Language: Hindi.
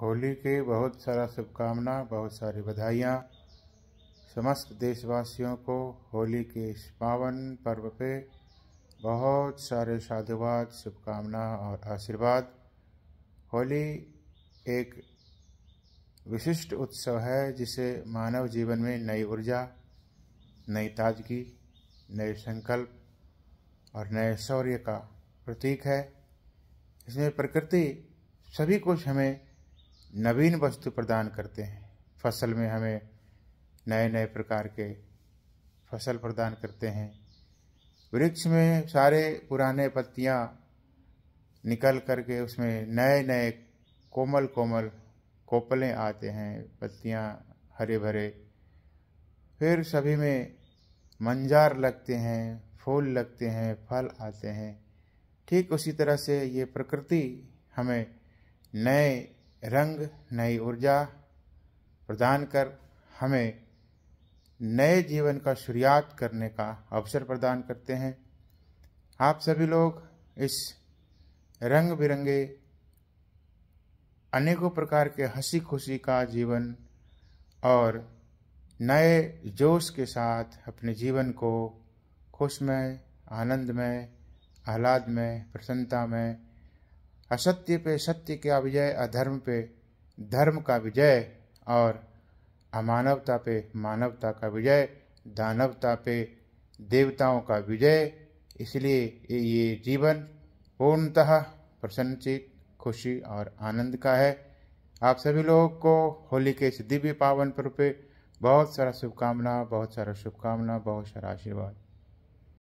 होली के बहुत सारा शुभकामना बहुत सारी बधाइयाँ समस्त देशवासियों को होली के इस पावन पर्व पे बहुत सारे साधुवाद शुभकामना और आशीर्वाद होली एक विशिष्ट उत्सव है जिसे मानव जीवन में नई ऊर्जा नई ताजगी नए संकल्प और नए शौर्य का प्रतीक है इसमें प्रकृति सभी कुछ हमें नवीन वस्तु प्रदान करते हैं फसल में हमें नए नए प्रकार के फसल प्रदान करते हैं वृक्ष में सारे पुराने पत्तियाँ निकल करके उसमें नए नए कोमल कोमल कोपलें आते हैं पत्तियाँ हरे भरे फिर सभी में मंजार लगते हैं फूल लगते हैं फल आते हैं ठीक उसी तरह से ये प्रकृति हमें नए रंग नई ऊर्जा प्रदान कर हमें नए जीवन का शुरुआत करने का अवसर प्रदान करते हैं आप सभी लोग इस रंग बिरंगे अनेकों प्रकार के हंसी खुशी का जीवन और नए जोश के साथ अपने जीवन को खुशमय आनंदमय आह्लादमय प्रसन्नता में असत्य पे सत्य का विजय अधर्म पे धर्म का विजय और अमानवता पे मानवता का विजय दानवता पे देवताओं का विजय इसलिए ये जीवन पूर्णतः प्रसन्नचित खुशी और आनंद का है आप सभी लोगों को होली के इस दिव्य पावन पर्व पे बहुत सारा शुभकामना बहुत सारा शुभकामना बहुत सारा आशीर्वाद